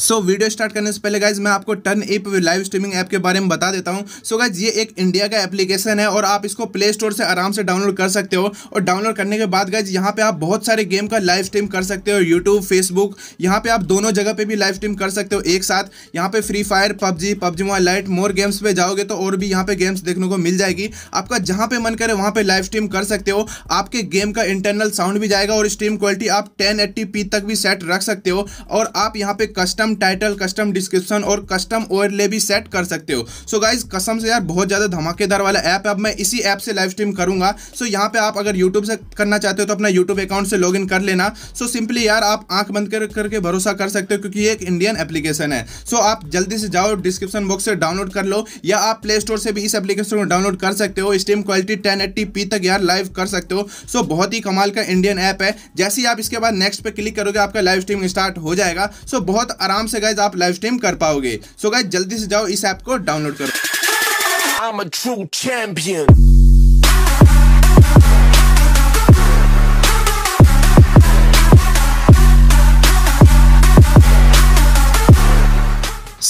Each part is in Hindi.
सो so, वीडियो स्टार्ट करने से पहले गाइज मैं आपको Turnip live streaming app के बारे में बता देता हूँ सो गाइज ये एक इंडिया का एप्लीकेशन है और आप इसको प्ले स्टोर से आराम से डाउनलोड कर सकते हो और डाउनलोड करने के बाद गाइज यहाँ पे आप बहुत सारे गेम का लाइव स्ट्रीम कर सकते हो यूट्यूब फेसबुक यहाँ पे आप दोनों जगह पे भी लाइव स्ट्रीम कर सकते हो एक साथ यहाँ पे Free Fire PUBG PUBG mobile lite more games पे जाओगे तो और भी यहाँ पे गेम्स देखने को मिल जाएगी आपका जहाँ पे मन करे वहाँ पे लाइव स्ट्रीम कर सकते हो आपके गेम का इंटरनल साउंड भी जाएगा और स्ट्रीम क्वालिटी आप टेन तक भी सेट रख सकते हो और आप यहाँ पे custom custom title custom description और कस्टम ओवरले भी सेट कर सकते हो सो गाइज कसम से यार बहुत ज़्यादा धमाकेदार वाला ऐप है अब मैं इसी ऐप से लाइव स्ट्रीम करूंगा सो यहाँ पे आप अगर यूट्यूब से करना चाहते हो तो अपना यूट्यूब अकाउंट से लॉग कर लेना सो सिंपली यार आप आंख बंद कर करके भरोसा कर सकते हो क्योंकि ये एक इंडियन एप्लीकेशन है सो आप जल्दी से जाओ डिस्क्रिप्शन बॉक्स से डाउनलोड कर लो या आप प्ले स्टोर से भी इस एप्लीकेशन को डाउनलोड कर सकते हो स्टीम क्वालिटी टेन तक यार लाइव कर सकते हो सो so बहुत ही कमाल का इंडियन ऐप है जैसे ही आप इसके बाद नेक्स्ट पे क्लिक करोगे आपका लाइव स्ट्रीम स्टार्ट हो जाएगा सो so बहुत आराम आराम से गाइज आप लाइव स्ट्रीम कर पाओगे सो गाइज जल्दी से जाओ इस ऐप को डाउनलोड करो I'm a true champion.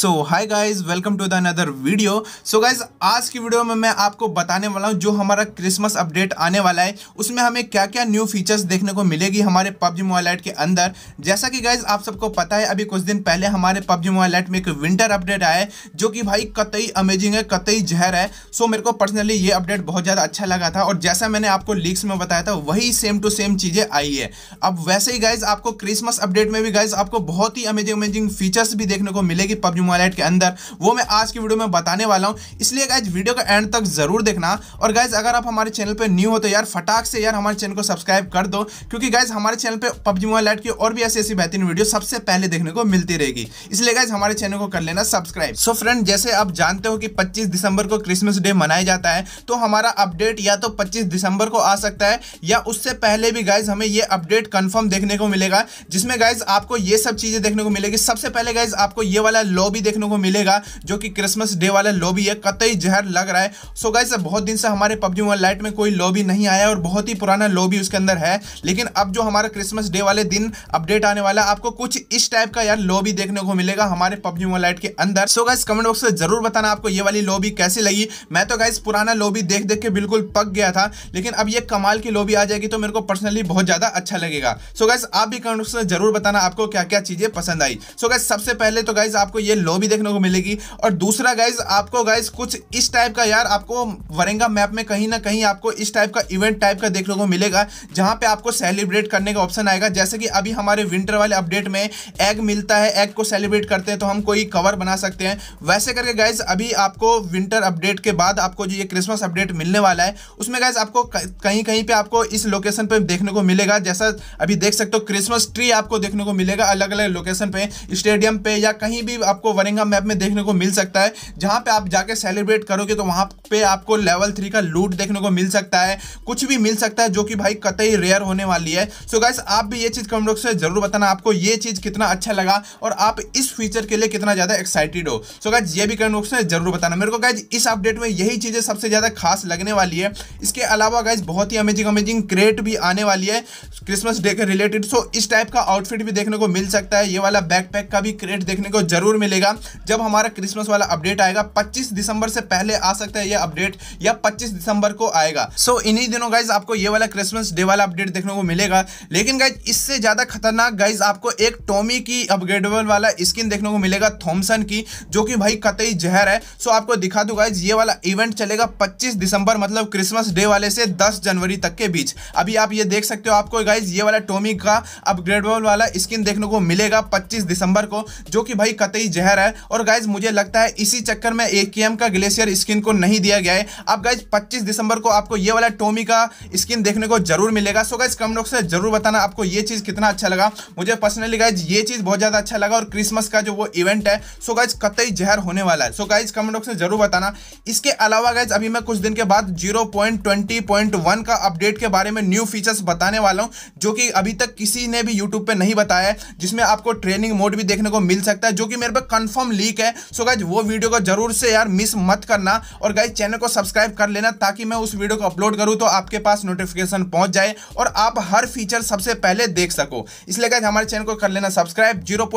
So hi guys welcome to the another video so guys आज की वीडियो में मैं आपको बताने वाला हूँ जो हमारा क्रिसमस अपडेट आने वाला है उसमें हमें क्या क्या न्यू फीचर्स देखने को मिलेगी हमारे पबजी मोबाइल ऐट के अंदर जैसा कि गाइज आप सबको पता है अभी कुछ दिन पहले हमारे पबजी मोबाइल ऐट में एक विंटर अपडेट आया है जो कि भाई कतई अमेजिंग है कतई जहर है सो so, मेरे को पर्सनली ये अपडेट बहुत ज़्यादा अच्छा लगा था और जैसा मैंने आपको लीक्स में बताया था वही सेम टू सेम चीज़ें आई है अब वैसे ही गाइज आपको क्रिसमस अपडेट में भी गाइज आपको बहुत ही अमेजिंग अमेजिंग फीचर्स भी देखने को मिलेगी पबजी वैलेट के अंदर वो मैं आज की वीडियो में बताने वाला हूँ इसलिए गाइज वीडियो का एंड तक जरूर देखना और गाइज अगर आप हमारे चैनल पर न्यू हो तो यार फटाक से यार हमारे चैनल को सब्सक्राइब कर दो क्योंकि गाइज हमारे चैनल पर पबजी मोबाइल लाइट की और भी ऐसी ऐसी बेहतरीन वीडियो सबसे पहले देखने को मिलती रहेगी इसलिए गाइज हमारे चैनल को कर लेना सब्सक्राइब सो फ्रेंड जैसे आप जानते हो कि पच्चीस दिसंबर को क्रिसमस डे मनाया जाता है तो हमारा अपडेट या तो पच्चीस दिसंबर को आ सकता है या उससे पहले भी गाइज हमें ये अपडेट कंफर्म देखने को मिलेगा जिसमें गाइज आपको ये सब चीजें देखने को मिलेगी सबसे पहले गाइज आपको ये वाला लॉबी देखने को मिलेगा जो कि क्रिसमस डे वाला लॉबी है कतई जहर लग रहा है सो गाइस बहुत दिन से हमारे पबजी मोबाइल लाइट में कोई लॉबी नहीं आया और बहुत ही पुराना लॉबी उसके अंदर है लेकिन अब जो हमारा क्रिसमस डे वाले दिन अपडेट आने वाला आपको कुछ इस टाइप का यार लॉबी देखने को मिलेगा हमारे पबजी मोबाइल लाइट के अंदर सो गाइस कमेंट बॉक्स में जरूर बताना आपको ये वाली लॉबी कैसी लगी मैं तो गाइस पुराना लॉबी देख देख के बिल्कुल पक गया था लेकिन अब ये कमाल की लॉबी आ जाएगी तो मेरे को पर्सनली बहुत ज्यादा अच्छा लगेगा सो गाइस आप भी कमेंट बॉक्स में जरूर बताना आपको क्या क्या चीजें पसंद आई सो गाइस सबसे पहले तो गाइस आपको ये लॉबी भी देखने को मिलेगी और दूसरा गाइज आपको गाइज कुछ इस टाइप का यार आपको वरेंगा मैप में कहीं ना कहीं आपको इस टाइप का इवेंट टाइप का देखने को मिलेगा जहां पे आपको सेलिब्रेट करने का ऑप्शन आएगा जैसे कि अभी हमारे विंटर वाले अपडेट में एग मिलता है एग को सेलिब्रेट करते हैं तो हम कोई कवर बना सकते हैं वैसे करके गाइज अभी आपको विंटर अपडेट के बाद आपको जो ये क्रिसमस अपडेट मिलने वाला है उसमें गाइज आपको कहीं कहीं पर आपको इस लोकेशन पर देखने को मिलेगा जैसा अभी देख सकते हो क्रिसमस ट्री आपको देखने को मिलेगा अलग अलग लोकेशन पे स्टेडियम पे या कहीं भी आपको वरिंगा मैप में देखने को मिल सकता है जहां पे आप जाके सेलिब्रेट करोगे तो वहां पे आपको लेवल थ्री का लूट देखने को मिल सकता है कुछ भी मिल सकता है जो कि भाई कतई रेयर होने वाली है सो so गाइस आप भी ये चीज़ कमेंट बॉक्स में जरूर बताना आपको ये चीज़ कितना अच्छा लगा और आप इस फीचर के लिए कितना ज़्यादा एक्साइटेड हो सो so गाइज ये भी कमेंट बॉक्स में जरूर बताना मेरे को गाइज इस अपडेट में यही चीज़ें सबसे ज़्यादा खास लगने वाली है इसके अलावा गाइज बहुत ही अमेजिंग अमेजिंग क्रेट भी आने वाली है क्रिसमस डे के रिलेटेड सो इस टाइप का आउटफिट भी देखने को मिल सकता है ये वाला बैकपैक का भी क्रेट देखने को जरूर मिलेगा कीजिएगा जब हमारा क्रिसमस वाला अपडेट आएगा पच्चीस दिसंबर से पहले आ सकता है यह अपडेट या पच्चीस दिसंबर को आएगा सो so, इन्हीं दिनों गाइज आपको ये वाला क्रिसमस डे वाला अपडेट देखने को मिलेगा लेकिन गाइज इससे ज़्यादा खतरनाक गाइज आपको एक टोमी की अपग्रेडेबल वाला स्किन देखने को मिलेगा थॉमसन की जो कि भाई कतई जहर है सो so, आपको दिखा दू गाइज ये वाला इवेंट चलेगा पच्चीस दिसंबर मतलब क्रिसमस डे वाले से दस जनवरी तक के बीच अभी आप ये देख सकते हो आपको गाइज ये वाला टोमी का अपग्रेडेबल वाला स्किन देखने को मिलेगा पच्चीस दिसंबर को जो कि भाई कतई जहर शहर है और गाइज मुझे लगता है इसी चक्कर में ए का ग्लेशियर स्किन को नहीं दिया गया है अब गाइज 25 दिसंबर को आपको ये वाला टोमी का स्किन देखने को जरूर मिलेगा सो गाइज कम लोग से जरूर बताना आपको ये चीज़ कितना अच्छा लगा मुझे पर्सनली गाइज ये चीज़ बहुत ज़्यादा अच्छा लगा और क्रिसमस का जो वो इवेंट है सो गाइज कतई जहर होने वाला है सो गाइज कमेंट बॉक्स में जरूर बताना इसके अलावा गाइज अभी मैं कुछ दिन के बाद 0.20.1 का अपडेट के बारे में न्यू फीचर्स बताने वाला हूँ जो कि अभी तक किसी ने भी यूट्यूब पर नहीं बताया जिसमें आपको ट्रेनिंग मोड भी देखने को मिल सकता है जो कि मेरे पे कंफर्म लीक है सो गाइज वो वीडियो को जरूर से यार मिस मत करना और गाइज चैनल को सब्सक्राइब कर लेना ताकि मैं उस वीडियो को अपलोड करूँ तो आपके पास नोटिफिकेशन पहुंच जाए और आप हर फीचर सबसे पहले देख सको इसलिए गाइज हमारे चैनल को कर लेना सब्सक्राइब जीरो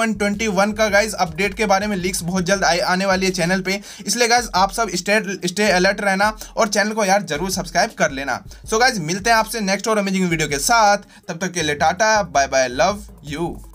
का गाइज अपडेट के बारे में लीक्स बहुत जल्द आने वाली है चैनल पर इसलिए गाइज आप सब स्टे स्टे अलर्ट रहना और चैनल को यार जरूर सब्सक्राइब कर लेना सो so गाइज मिलते हैं आपसे नेक्स्ट और अमेजिंग वीडियो के साथ तब तक के लिए tata bye bye love you